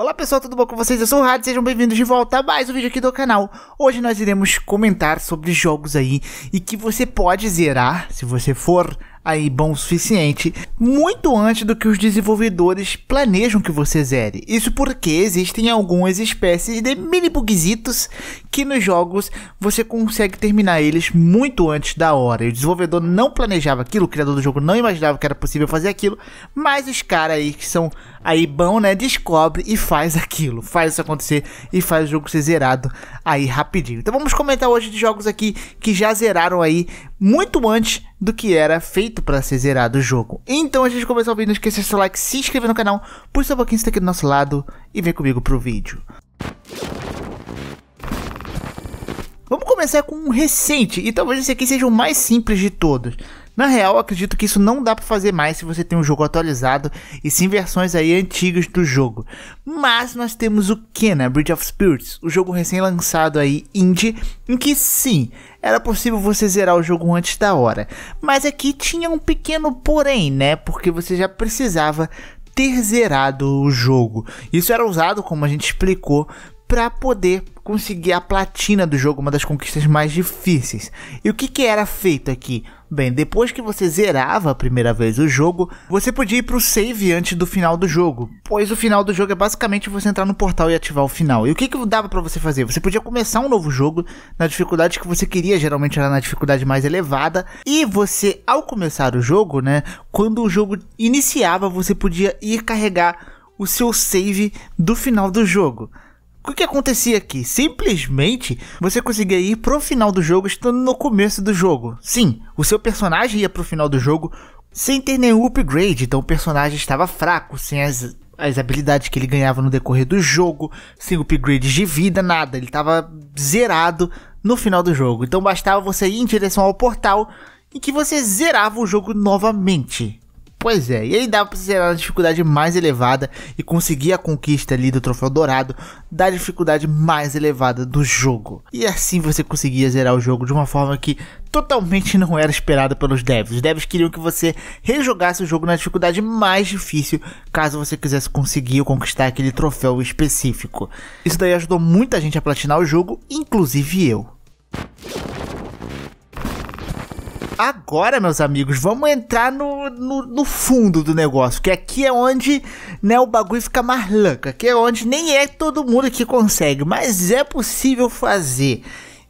Olá pessoal, tudo bom com vocês? Eu sou o Rádio, sejam bem-vindos de volta a mais um vídeo aqui do canal. Hoje nós iremos comentar sobre jogos aí e que você pode zerar se você for aí bom o suficiente, muito antes do que os desenvolvedores planejam que você zere. Isso porque existem algumas espécies de mini bugzitos que nos jogos você consegue terminar eles muito antes da hora. o desenvolvedor não planejava aquilo, o criador do jogo não imaginava que era possível fazer aquilo, mas os caras aí que são aí bom, né, descobre e faz aquilo, faz isso acontecer e faz o jogo ser zerado aí rapidinho. Então vamos comentar hoje de jogos aqui que já zeraram aí muito antes do que era feito para ser zerado o jogo. Então, antes de começar o vídeo, não esqueça de seu like, se inscrever no canal, por seu pouquinho está aqui do nosso lado e vem comigo pro vídeo. Vamos começar com um recente, e talvez esse aqui seja o mais simples de todos. Na real, acredito que isso não dá para fazer mais se você tem um jogo atualizado e sim versões aí antigas do jogo. Mas nós temos o Kena né? Bridge of Spirits, o jogo recém-lançado aí indie, em que sim, era possível você zerar o jogo antes da hora. Mas aqui tinha um pequeno porém, né? Porque você já precisava ter zerado o jogo. Isso era usado, como a gente explicou, para poder conseguir a platina do jogo, uma das conquistas mais difíceis. E o que, que era feito aqui? Bem, depois que você zerava a primeira vez o jogo, você podia ir pro save antes do final do jogo, pois o final do jogo é basicamente você entrar no portal e ativar o final. E o que, que dava para você fazer? Você podia começar um novo jogo na dificuldade que você queria, geralmente era na dificuldade mais elevada, e você, ao começar o jogo, né, quando o jogo iniciava, você podia ir carregar o seu save do final do jogo o que acontecia aqui? Simplesmente você conseguia ir pro final do jogo estando no começo do jogo. Sim, o seu personagem ia pro final do jogo sem ter nenhum upgrade, então o personagem estava fraco, sem as, as habilidades que ele ganhava no decorrer do jogo, sem upgrades de vida, nada, ele estava zerado no final do jogo. Então bastava você ir em direção ao portal em que você zerava o jogo novamente. Pois é, e ele dava pra zerar a dificuldade mais elevada e conseguir a conquista ali do troféu dourado da dificuldade mais elevada do jogo. E assim você conseguia zerar o jogo de uma forma que totalmente não era esperada pelos devs. Os devs queriam que você rejogasse o jogo na dificuldade mais difícil, caso você quisesse conseguir conquistar aquele troféu específico. Isso daí ajudou muita gente a platinar o jogo, inclusive eu. Agora, meus amigos, vamos entrar no, no, no, fundo do negócio, que aqui é onde né, o bagulho fica mais louco. Aqui é onde nem é todo mundo que consegue, mas é possível fazer.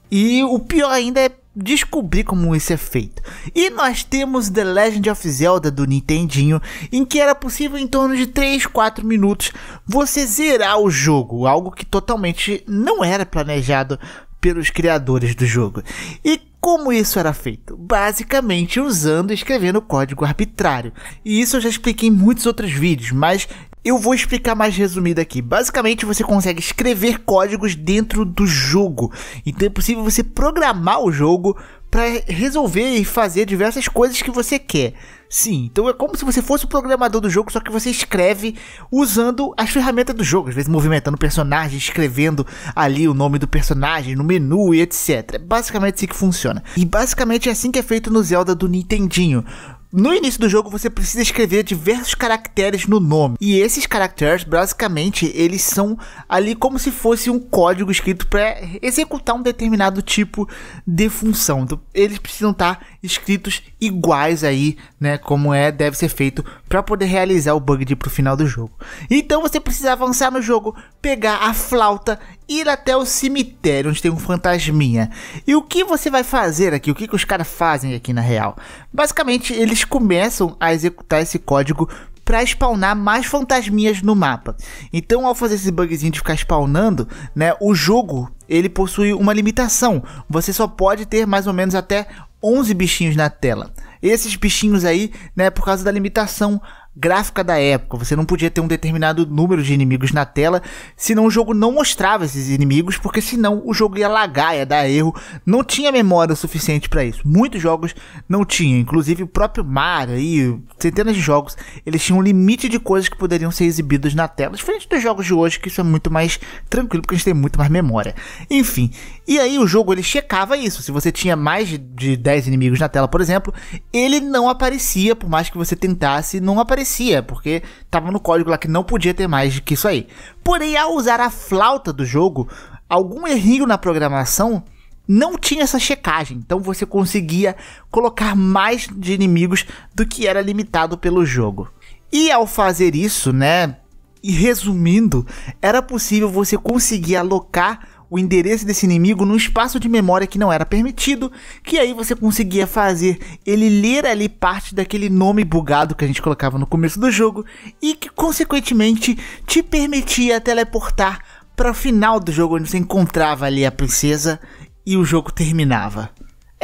E o pior ainda é descobrir como isso é feito. E nós temos The Legend of Zelda do Nintendinho, em que era possível em torno de 3, 4 minutos você zerar o jogo, algo que totalmente não era planejado pelos criadores do jogo. E como isso era feito? Basicamente usando e escrevendo código arbitrário. E isso eu já expliquei em muitos outros vídeos, mas eu vou explicar mais resumido aqui. Basicamente, você consegue escrever códigos dentro do jogo. Então é possível você programar o jogo para resolver e fazer diversas coisas que você quer. Sim, então é como se você fosse o programador do jogo, só que você escreve usando as ferramentas do jogo, às vezes movimentando o personagem, escrevendo ali o nome do personagem no menu e etc. É basicamente assim que funciona. E basicamente é assim que é feito no Zelda do Nintendinho. No início do jogo você precisa escrever diversos caracteres no nome. E esses caracteres, basicamente, eles são ali como se fosse um código escrito para executar um determinado tipo de função. Então, eles precisam estar tá escritos iguais aí, né, como é deve ser feito para poder realizar o bug de pro final do jogo. Então você precisa avançar no jogo, pegar a flauta ir até o cemitério onde tem um fantasminha. E o que você vai fazer aqui? O que, que os caras fazem aqui na real? Basicamente, eles começam a executar esse código para spawnar mais fantasminhas no mapa. Então, ao fazer esse bugzinho de ficar spawnando, né, o jogo ele possui uma limitação. Você só pode ter mais ou menos até 11 bichinhos na tela. Esses bichinhos aí, né, por causa da limitação gráfica da época. Você não podia ter um determinado número de inimigos na tela, senão o jogo não mostrava esses inimigos, porque senão o jogo ia lagar, ia dar erro. Não tinha memória suficiente para isso. Muitos jogos não tinham, inclusive o próprio Mario e centenas de jogos, eles tinham um limite de coisas que poderiam ser exibidas na tela, diferente dos jogos de hoje que isso é muito mais tranquilo porque a gente tem muito mais memória. Enfim, e aí o jogo ele checava isso. Se você tinha mais de 10 inimigos na tela, por exemplo, ele não aparecia, por mais que você tentasse, não aparecia aparecia, porque tava no código lá que não podia ter mais que isso aí. Porém, ao usar a flauta do jogo, algum errinho na programação não tinha essa checagem, então você conseguia colocar mais de inimigos do que era limitado pelo jogo. E ao fazer isso, né, e resumindo, era possível você conseguir alocar o endereço desse inimigo num espaço de memória que não era permitido, que aí você conseguia fazer ele ler ali parte daquele nome bugado que a gente colocava no começo do jogo e que consequentemente te permitia teleportar para o final do jogo onde você encontrava ali a princesa e o jogo terminava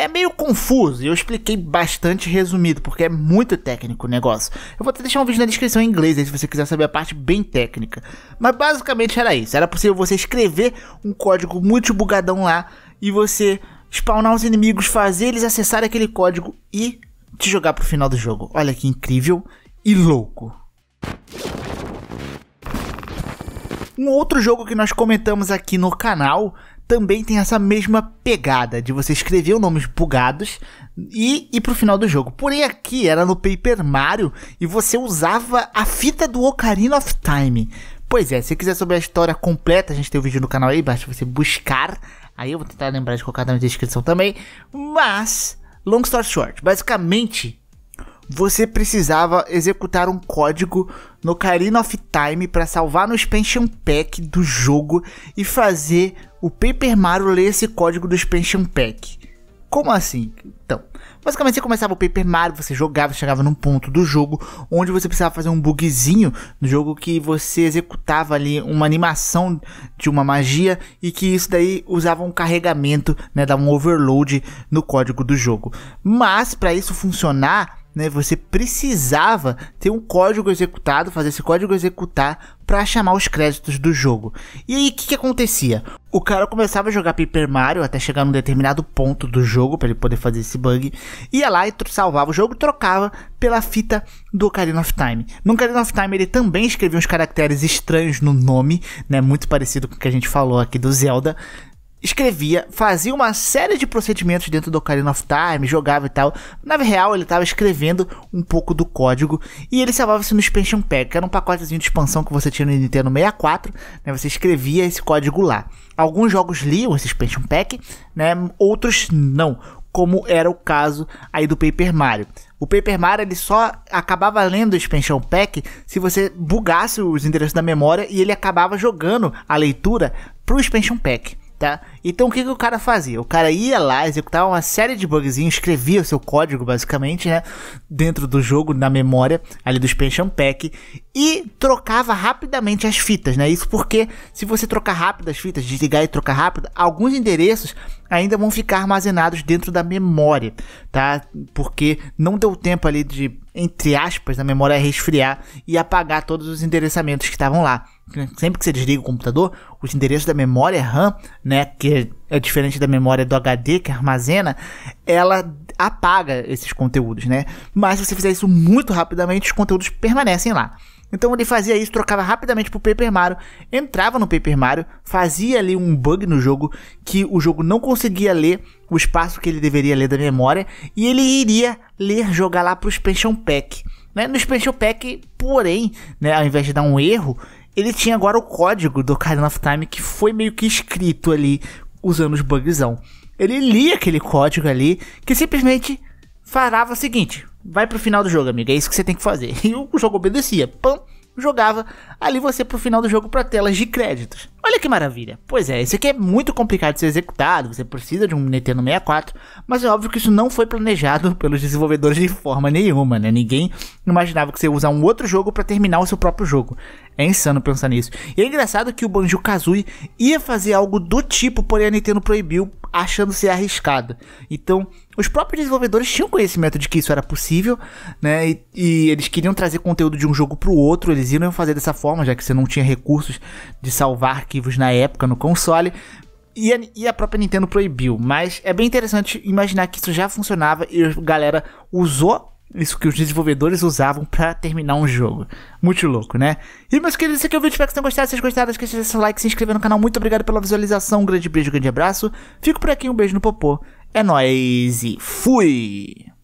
é meio confuso e eu expliquei bastante resumido, porque é muito técnico o negócio. Eu vou até deixar um vídeo na descrição em inglês aí se você quiser saber a parte bem técnica. Mas basicamente era isso: era possível você escrever um código muito bugadão lá e você spawnar os inimigos, fazer eles acessar aquele código e te jogar pro final do jogo. Olha que incrível e louco. Um outro jogo que nós comentamos aqui no canal também tem essa mesma pegada de você escrever os nomes bugados e ir pro final do jogo. Porém, aqui era no Paper Mario e você usava a fita do Ocarina of Time. Pois é, se quiser saber a história completa, a gente tem um vídeo no canal aí, basta você buscar. Aí eu vou tentar lembrar de colocar na descrição também. Mas, long story short, basicamente, você precisava executar um código no Karina of Time para salvar no expansion pack do jogo e fazer o Paper Mario ler esse código do expansion pack. Como assim? Então, basicamente você começava o Paper Mario, você jogava, chegava num ponto do jogo onde você precisava fazer um bugzinho no jogo que você executava ali uma animação de uma magia e que isso daí usava um carregamento, né, dava um overload no código do jogo. Mas para isso funcionar, né, você precisava ter um código executado, fazer esse código executar para chamar os créditos do jogo. E aí o que, que acontecia? O cara começava a jogar Paper Mario até chegar num determinado ponto do jogo para ele poder fazer esse bug. Ia lá e salvava o jogo e trocava pela fita do Ocarina of Time. No Ocarina of Time ele também escrevia uns caracteres estranhos no nome, né? Muito parecido com o que a gente falou aqui do Zelda escrevia, fazia uma série de procedimentos dentro do Ocarina of Time, jogava e tal. Na real, ele estava escrevendo um pouco do código e ele salvava-se no Expansion Pack, que era um pacotezinho de expansão que você tinha no Nintendo 64, né? Você escrevia esse código lá. Alguns jogos liam esse Expansion Pack, né? Outros não, como era o caso aí do Paper Mario. O Paper Mario ele só acabava lendo o Expansion Pack se você bugasse os endereços da memória e ele acabava jogando a leitura pro Expansion Pack tá? Então o que, que o cara fazia? O cara ia lá, executava uma série de bugzinhos, escrevia o seu código basicamente, né? Dentro do jogo, na memória ali do expansion pack e trocava rapidamente as fitas, né? Isso porque se você trocar rápido as fitas, desligar e trocar rápido, alguns endereços ainda vão ficar armazenados dentro da memória, tá? Porque não deu tempo ali de, entre aspas, a memória resfriar e apagar todos os endereçamentos que estavam lá. Né, sempre que você desliga o computador, os endereços da memória RAM, né, que é diferente da memória do HD que armazena, ela apaga esses conteúdos, né? Mas se você fizer isso muito rapidamente, os conteúdos permanecem lá. Então ele fazia isso, trocava rapidamente pro Paper Mario, entrava no Paper Mario, fazia ali um bug no jogo que o jogo não conseguia ler o espaço que ele deveria ler da memória e ele iria ler jogar lá pro expansion pack. Né? No expansion pack, porém, né, ao invés de dar um erro, ele tinha agora o código do Ocarina of Time que foi meio que escrito ali usando os bugzão. Ele lia aquele código ali que simplesmente farava o seguinte: vai pro final do jogo, amigo, é isso que você tem que fazer. E o jogo obedecia, pam, jogava ali você pro final do jogo para telas de créditos. Olha que maravilha. Pois é, isso aqui é muito complicado de ser executado, você precisa de um Nintendo 64, mas é óbvio que isso não foi planejado pelos desenvolvedores de forma nenhuma, né? Ninguém imaginava que você ia usar um outro jogo para terminar o seu próprio jogo. É insano pensar nisso. E é engraçado que o Banjo-Kazooie ia fazer algo do tipo, porém a Nintendo proibiu, achando ser arriscado. Então, os próprios desenvolvedores tinham conhecimento de que isso era possível, né? E, e eles queriam trazer conteúdo de um jogo para o outro, eles iam fazer dessa forma, já que você não tinha recursos de salvar que arquivos na época no console. E a, e a, própria Nintendo proibiu. Mas é bem interessante imaginar que isso já funcionava e a galera usou isso que os desenvolvedores usavam para terminar um jogo. Muito louco, né? E meus queridos, esse aqui é o vídeo. Espero que vocês tenham gostado. Se vocês gostaram, esqueça de deixar seu like, se inscrever no canal. Muito obrigado pela visualização. Um grande beijo, um grande abraço. Fico por aqui, um beijo no popô. É nóis e fui!